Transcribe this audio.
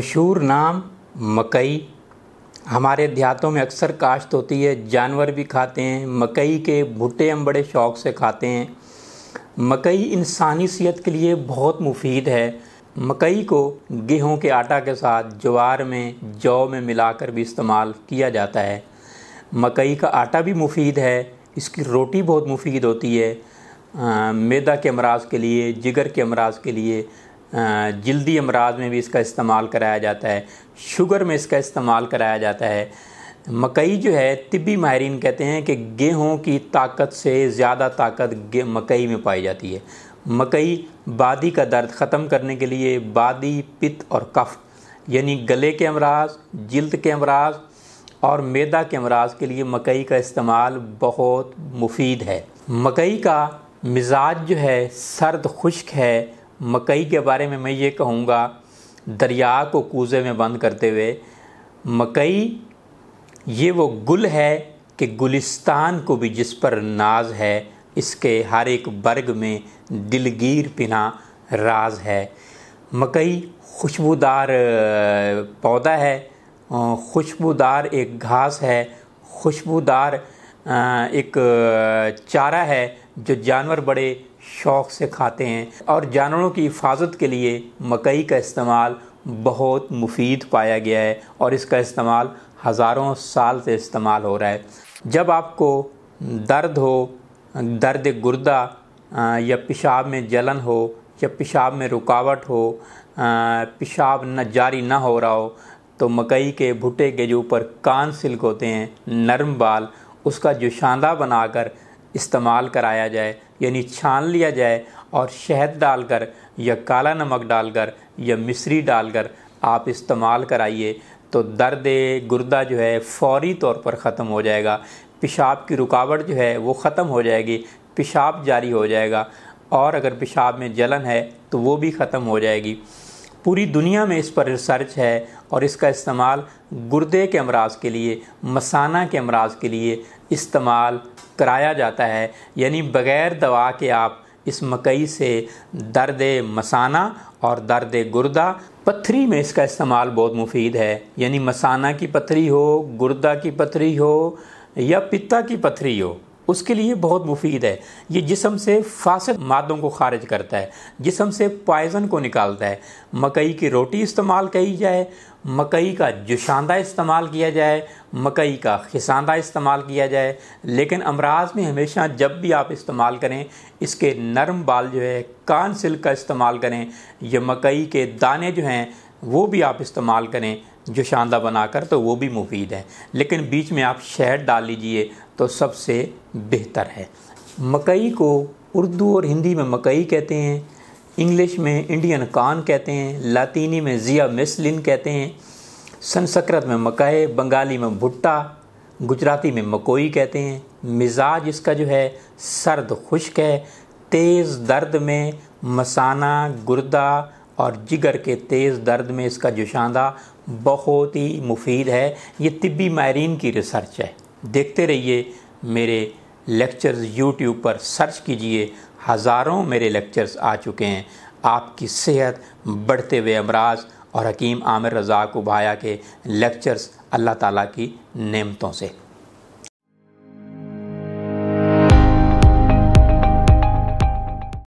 मशहूर नाम मकई हमारे देहातों में अक्सर काश्त होती है जानवर भी खाते हैं मकई के भुट्टे हम बड़े शौक़ से खाते हैं मकई इंसानी सेहत के लिए बहुत मुफीद है मकई को गेहूं के आटा के साथ ज्वार में जौ में मिलाकर भी इस्तेमाल किया जाता है मकई का आटा भी मुफीद है इसकी रोटी बहुत मुफीद होती है मैदा के अमराज के लिए जिगर के अमराज के लिए जल्दी अमराज में भी इसका इस्तेमाल कराया जाता है शुगर में इसका इस्तेमाल कराया जाता है मकई जो है तिबी माहरीन कहते हैं कि गेहूं की ताकत से ज़्यादा ताकत मकई में पाई जाती है मकई बादी का दर्द ख़त्म करने के लिए बादी पित और कफ यानी गले के अमराज जल्द के अमराज और मैदा के अमराज के लिए मकई का इस्तेमाल बहुत मुफीद है मकई का मिजाज जो है सर्द खुश्क है मकई के बारे में मैं ये कहूँगा दरिया को कूजे में बंद करते हुए मकई ये वो गुल है कि गुलिस्तान को भी जिस पर नाज है इसके हर एक वर्ग में दिलगीर पिना राज है मकई खुशबूदार पौधा है खुशबूदार एक घास है खुशबूदार एक चारा है जो जानवर बड़े शौक़ से खाते हैं और जानवरों की हिफाजत के लिए मकई का इस्तेमाल बहुत मुफीद पाया गया है और इसका इस्तेमाल हज़ारों साल से इस्तेमाल हो रहा है जब आपको दर्द हो दर्द गुर्दा या पेशाब में जलन हो या पेशाब में रुकावट हो पेशाब न जारी ना हो रहा हो तो मकई के भुट्टे के जो ऊपर कान सिल्क होते हैं नरम बाल उसका जो शानदा बनाकर इस्तेमाल कराया जाए यानी छान लिया जाए और शहद डालकर या काला नमक डालकर या मिश्री डालकर आप इस्तेमाल कराइए तो दर्द गुर्दा जो है फौरी तौर पर ख़त्म हो जाएगा पेशाब की रुकावट जो है वो ख़त्म हो जाएगी पेशाब जारी हो जाएगा और अगर पेशाब में जलन है तो वो भी ख़त्म हो जाएगी पूरी दुनिया में इस पर रिसर्च है और इसका इस्तेमाल गुर्दे के अमराज के लिए मसाना के अमराज के लिए इस्तेमाल कराया जाता है यानी बग़ैर दवा के आप इस मकई से दर्द मसाना और दर्द गुर्दा पत्थरी में इसका इस्तेमाल बहुत मुफीद है यानी मसाना की पथरी हो गुर्दा की पथरी हो या पित्ता की पथरी हो उसके लिए बहुत मुफीद है ये जिसम से फासद मादों को खारिज करता है जिसम से पॉइज़न को निकालता है मकई की रोटी इस्तेमाल की जाए मकई का जुशांदा इस्तेमाल किया जाए मकई का खिसांदा इस्तेमाल किया जाए लेकिन अमराज में हमेशा जब भी आप इस्तेमाल करें इसके नरम बाल जो है कान सिल्क का इस्तेमाल करें यह मकई के दाने जो हैं वो भी आप इस्तेमाल करें जोशानदा बनाकर तो वो भी मुफीद है लेकिन बीच में आप शहद डाल लीजिए तो सबसे बेहतर है मकई को उर्दू और हिंदी में मकई कहते हैं इंग्लिश में इंडियन कान कहते हैं लातीनी में ज़िया मिसलिन कहते हैं संस्कृत में मकई बंगाली में भुट्टा गुजराती में मकोई कहते हैं मिजाज इसका जो है सर्द खुश्क है तेज़ दर्द में मसाना गुर्दा और जिगर के तेज़ दर्द में इसका जुशांदा बहुत ही मुफीद है ये तिब्बी माहरीन की रिसर्च है देखते रहिए मेरे लेक्चर्स यूट्यूब पर सर्च कीजिए हज़ारों मेरे लेक्चर्स आ चुके हैं आपकी सेहत बढ़ते हुए अमराज और हकीम आमिर रज़ा को भाया के लेक्चर्स अल्लाह ताला की नेमतों से